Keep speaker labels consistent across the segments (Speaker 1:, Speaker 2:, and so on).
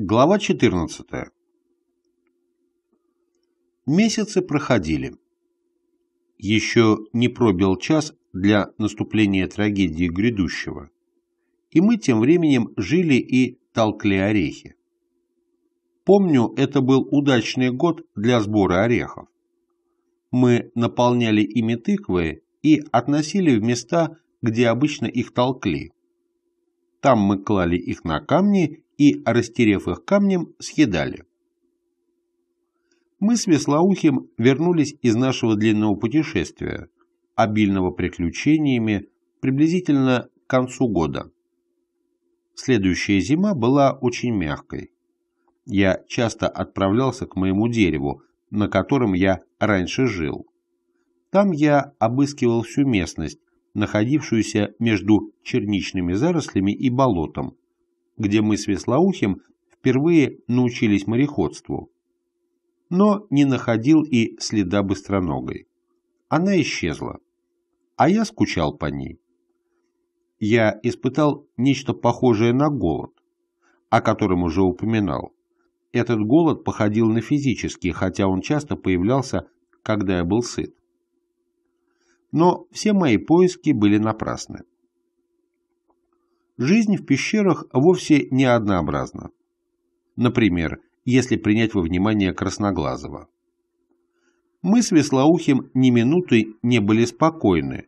Speaker 1: Глава 14. Месяцы проходили. Еще не пробил час для наступления трагедии грядущего, и мы тем временем жили и толкли орехи. Помню, это был удачный год для сбора орехов. Мы наполняли ими тыквы и относили в места, где обычно их толкли. Там мы клали их на камни и, растерев их камнем, съедали. Мы с Веслоухим вернулись из нашего длинного путешествия, обильного приключениями, приблизительно к концу года. Следующая зима была очень мягкой. Я часто отправлялся к моему дереву, на котором я раньше жил. Там я обыскивал всю местность, находившуюся между черничными зарослями и болотом, где мы с Веслоухим впервые научились мореходству. Но не находил и следа быстроногой. Она исчезла, а я скучал по ней. Я испытал нечто похожее на голод, о котором уже упоминал. Этот голод походил на физический, хотя он часто появлялся, когда я был сыт. Но все мои поиски были напрасны. Жизнь в пещерах вовсе не однообразна. Например, если принять во внимание Красноглазого. Мы с Веслоухим ни минуты не были спокойны,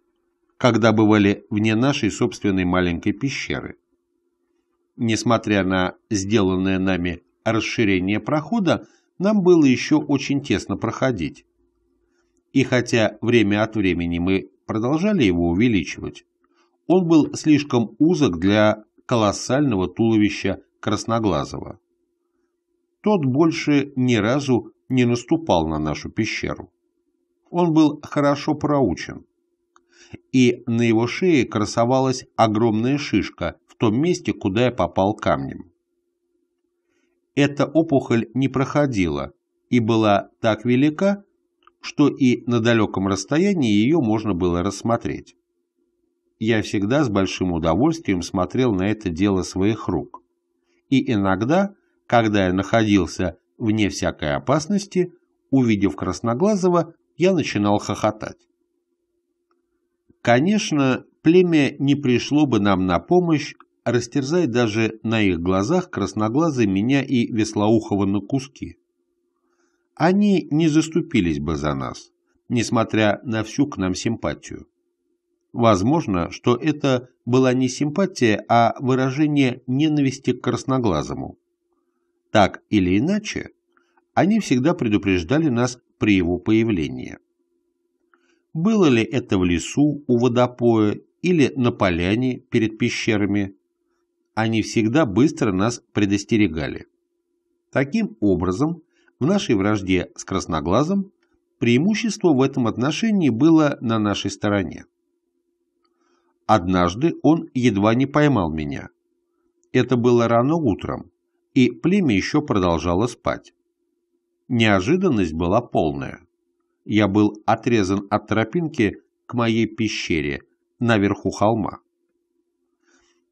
Speaker 1: когда бывали вне нашей собственной маленькой пещеры. Несмотря на сделанное нами расширение прохода, нам было еще очень тесно проходить. И хотя время от времени мы продолжали его увеличивать, он был слишком узок для колоссального туловища Красноглазого. Тот больше ни разу не наступал на нашу пещеру. Он был хорошо проучен. И на его шее красовалась огромная шишка в том месте, куда я попал камнем. Эта опухоль не проходила и была так велика, что и на далеком расстоянии ее можно было рассмотреть я всегда с большим удовольствием смотрел на это дело своих рук. И иногда, когда я находился вне всякой опасности, увидев Красноглазого, я начинал хохотать. Конечно, племя не пришло бы нам на помощь, растерзая даже на их глазах Красноглазы меня и Веслоухова на куски. Они не заступились бы за нас, несмотря на всю к нам симпатию. Возможно, что это была не симпатия, а выражение ненависти к красноглазому. Так или иначе, они всегда предупреждали нас при его появлении. Было ли это в лесу, у водопоя или на поляне перед пещерами, они всегда быстро нас предостерегали. Таким образом, в нашей вражде с красноглазом преимущество в этом отношении было на нашей стороне. Однажды он едва не поймал меня. Это было рано утром, и племя еще продолжало спать. Неожиданность была полная. Я был отрезан от тропинки к моей пещере наверху холма.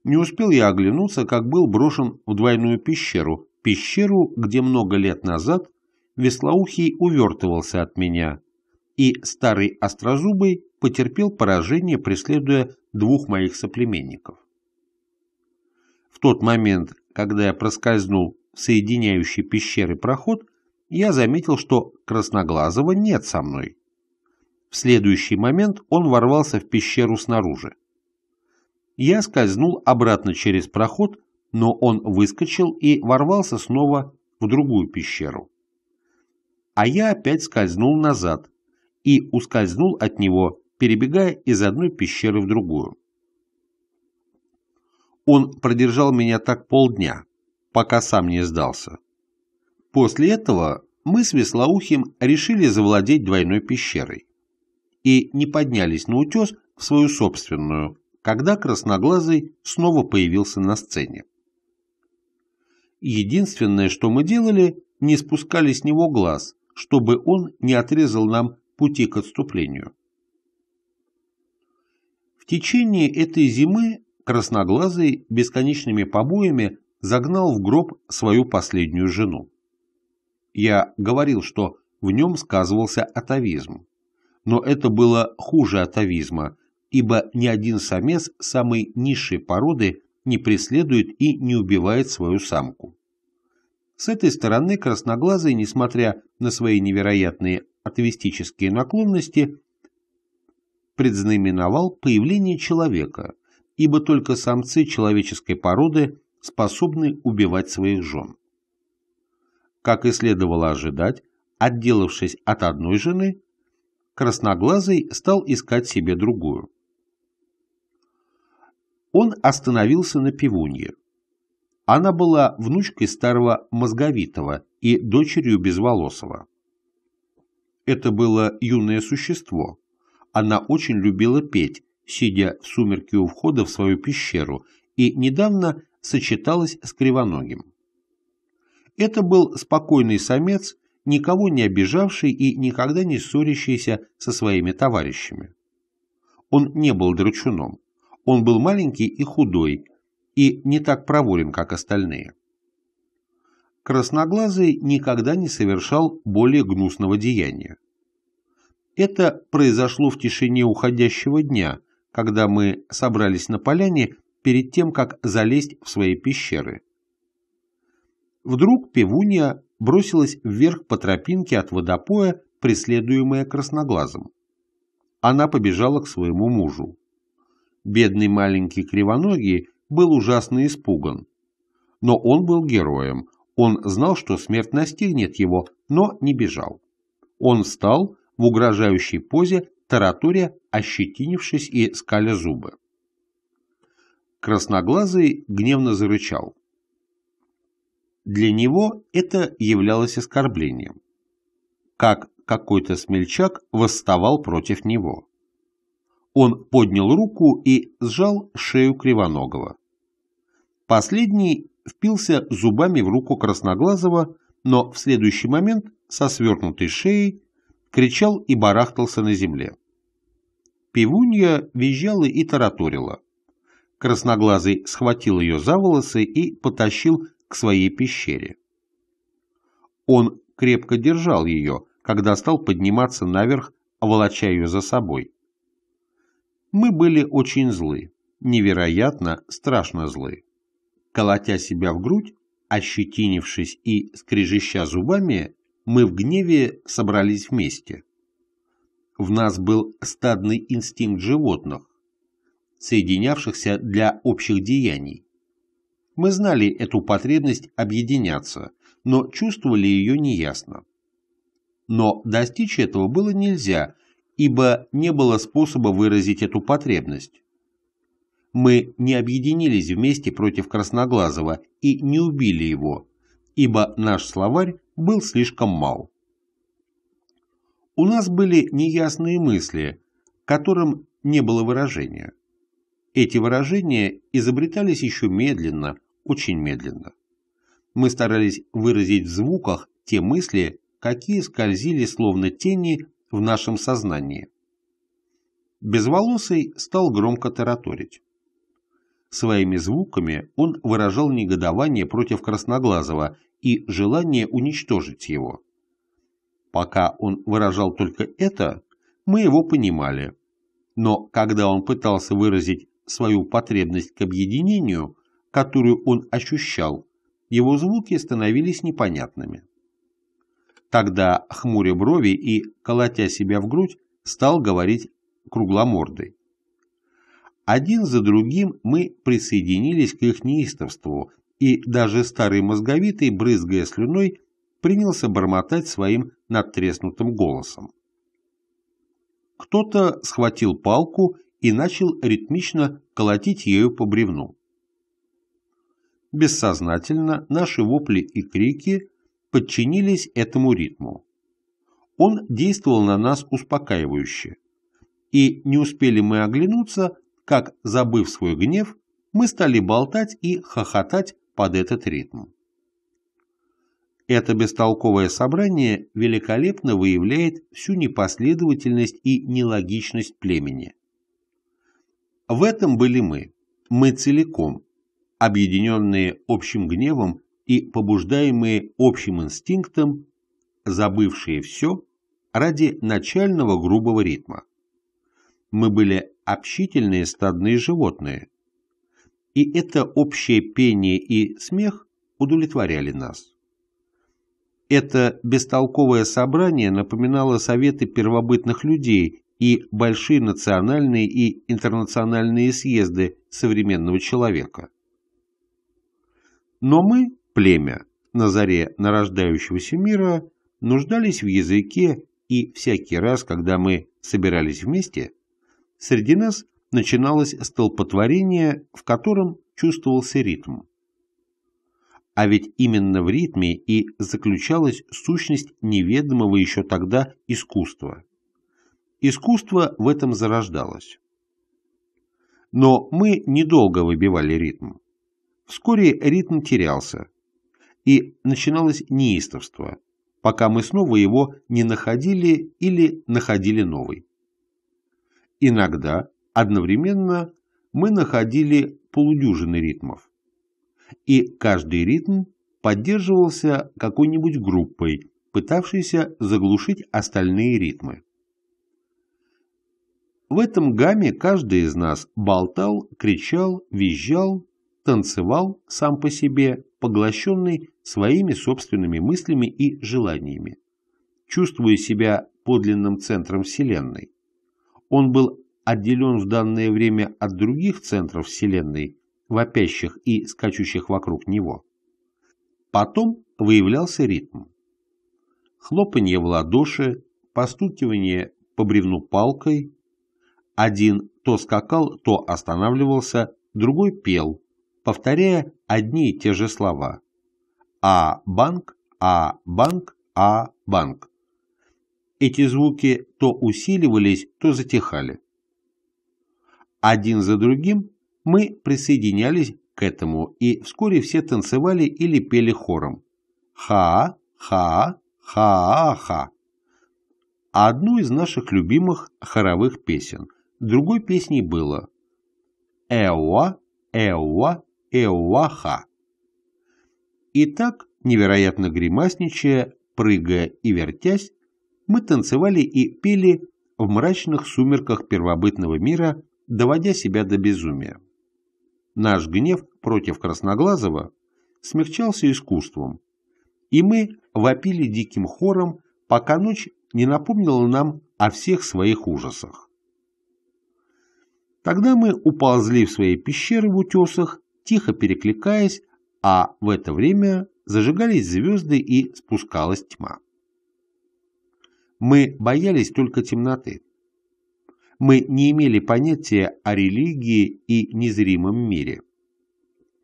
Speaker 1: Не успел я оглянуться, как был брошен в двойную пещеру, пещеру, где много лет назад Веслоухий увертывался от меня, и старый острозубый потерпел поражение, преследуя двух моих соплеменников. В тот момент, когда я проскользнул в соединяющий пещеры проход, я заметил, что Красноглазого нет со мной. В следующий момент он ворвался в пещеру снаружи. Я скользнул обратно через проход, но он выскочил и ворвался снова в другую пещеру. А я опять скользнул назад и ускользнул от него перебегая из одной пещеры в другую. Он продержал меня так полдня, пока сам не сдался. После этого мы с Веслоухим решили завладеть двойной пещерой и не поднялись на утес в свою собственную, когда Красноглазый снова появился на сцене. Единственное, что мы делали, не спускали с него глаз, чтобы он не отрезал нам пути к отступлению течение этой зимы Красноглазый бесконечными побоями загнал в гроб свою последнюю жену. Я говорил, что в нем сказывался атовизм. Но это было хуже атовизма, ибо ни один самец самой низшей породы не преследует и не убивает свою самку. С этой стороны Красноглазый, несмотря на свои невероятные атовистические наклонности, предзнаменовал появление человека, ибо только самцы человеческой породы способны убивать своих жен. Как и следовало ожидать, отделавшись от одной жены, Красноглазый стал искать себе другую. Он остановился на пивунье. Она была внучкой старого Мозговитого и дочерью Безволосова. Это было юное существо, она очень любила петь, сидя в сумерке у входа в свою пещеру, и недавно сочеталась с кривоногим. Это был спокойный самец, никого не обижавший и никогда не ссорящийся со своими товарищами. Он не был драчуном, он был маленький и худой, и не так проворен, как остальные. Красноглазый никогда не совершал более гнусного деяния. Это произошло в тишине уходящего дня, когда мы собрались на поляне перед тем, как залезть в свои пещеры. Вдруг певунья бросилась вверх по тропинке от водопоя, преследуемая красноглазом. Она побежала к своему мужу. Бедный маленький кривоногий был ужасно испуган. Но он был героем. Он знал, что смерть настигнет его, но не бежал. Он встал в угрожающей позе, тараторя, ощетинившись и скаля зубы. Красноглазый гневно зарычал. Для него это являлось оскорблением. Как какой-то смельчак восставал против него. Он поднял руку и сжал шею Кривоногого. Последний впился зубами в руку Красноглазого, но в следующий момент со свернутой шеей кричал и барахтался на земле. Пивунья визжала и тараторила. Красноглазый схватил ее за волосы и потащил к своей пещере. Он крепко держал ее, когда стал подниматься наверх, волоча ее за собой. Мы были очень злы, невероятно страшно злы. Колотя себя в грудь, ощетинившись и скрежеща зубами, мы в гневе собрались вместе. В нас был стадный инстинкт животных, соединявшихся для общих деяний. Мы знали эту потребность объединяться, но чувствовали ее неясно. Но достичь этого было нельзя, ибо не было способа выразить эту потребность. Мы не объединились вместе против Красноглазого и не убили его, ибо наш словарь был слишком мал. У нас были неясные мысли, которым не было выражения. Эти выражения изобретались еще медленно, очень медленно. Мы старались выразить в звуках те мысли, какие скользили словно тени в нашем сознании. Безволосый стал громко тараторить. Своими звуками он выражал негодование против Красноглазого и желание уничтожить его. Пока он выражал только это, мы его понимали. Но когда он пытался выразить свою потребность к объединению, которую он ощущал, его звуки становились непонятными. Тогда, хмуря брови и колотя себя в грудь, стал говорить кругломордой. Один за другим мы присоединились к их неистовству, и даже старый мозговитый, брызгая слюной, принялся бормотать своим надтреснутым голосом. Кто-то схватил палку и начал ритмично колотить ею по бревну. Бессознательно наши вопли и крики подчинились этому ритму. Он действовал на нас успокаивающе, и не успели мы оглянуться, как, забыв свой гнев, мы стали болтать и хохотать под этот ритм. Это бестолковое собрание великолепно выявляет всю непоследовательность и нелогичность племени. В этом были мы, мы целиком, объединенные общим гневом и побуждаемые общим инстинктом, забывшие все ради начального грубого ритма. Мы были общительные стадные животные, и это общее пение и смех удовлетворяли нас. Это бестолковое собрание напоминало советы первобытных людей и большие национальные и интернациональные съезды современного человека. Но мы, племя, на заре нарождающегося мира, нуждались в языке, и всякий раз, когда мы собирались вместе, среди нас – начиналось столпотворение, в котором чувствовался ритм. А ведь именно в ритме и заключалась сущность неведомого еще тогда искусства. Искусство в этом зарождалось. Но мы недолго выбивали ритм. Вскоре ритм терялся, и начиналось неистовство, пока мы снова его не находили или находили новый. Иногда Одновременно мы находили полудюжины ритмов. И каждый ритм поддерживался какой-нибудь группой, пытавшейся заглушить остальные ритмы. В этом гамме каждый из нас болтал, кричал, визжал, танцевал сам по себе, поглощенный своими собственными мыслями и желаниями, чувствуя себя подлинным центром Вселенной. Он был отделен в данное время от других центров Вселенной, вопящих и скачущих вокруг него. Потом выявлялся ритм. Хлопанье в ладоши, постукивание по бревну палкой. Один то скакал, то останавливался, другой пел, повторяя одни и те же слова. А-банк, А-банк, А-банк. Эти звуки то усиливались, то затихали. Один за другим мы присоединялись к этому, и вскоре все танцевали или пели хором. Ха-ха-ха-ха. Одну из наших любимых хоровых песен. Другой песней было «Эуа, эуа, эуаха». И так, невероятно гримасничая, прыгая и вертясь, мы танцевали и пели в мрачных сумерках первобытного мира доводя себя до безумия. Наш гнев против Красноглазого смягчался искусством, и мы вопили диким хором, пока ночь не напомнила нам о всех своих ужасах. Тогда мы уползли в свои пещеры в утесах, тихо перекликаясь, а в это время зажигались звезды и спускалась тьма. Мы боялись только темноты мы не имели понятия о религии и незримом мире.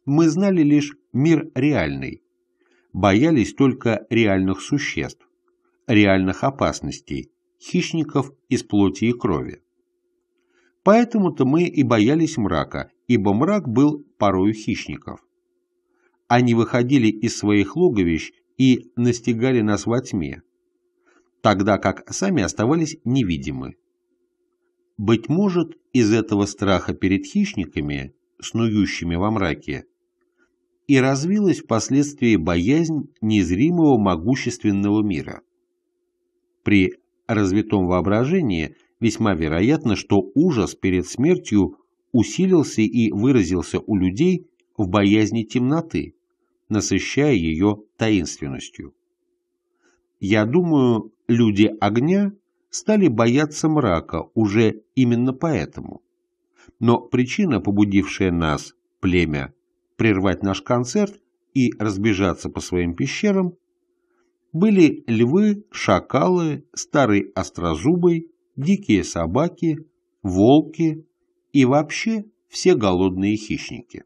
Speaker 1: Мы знали лишь мир реальный, боялись только реальных существ, реальных опасностей, хищников из плоти и крови. Поэтому-то мы и боялись мрака, ибо мрак был порою хищников. Они выходили из своих логовищ и настигали нас во тьме, тогда как сами оставались невидимы быть может, из этого страха перед хищниками, снующими во мраке, и развилась впоследствии боязнь незримого могущественного мира. При развитом воображении весьма вероятно, что ужас перед смертью усилился и выразился у людей в боязни темноты, насыщая ее таинственностью. Я думаю, люди огня стали бояться мрака уже именно поэтому. Но причина, побудившая нас, племя, прервать наш концерт и разбежаться по своим пещерам, были львы, шакалы, старый острозубый, дикие собаки, волки и вообще все голодные хищники.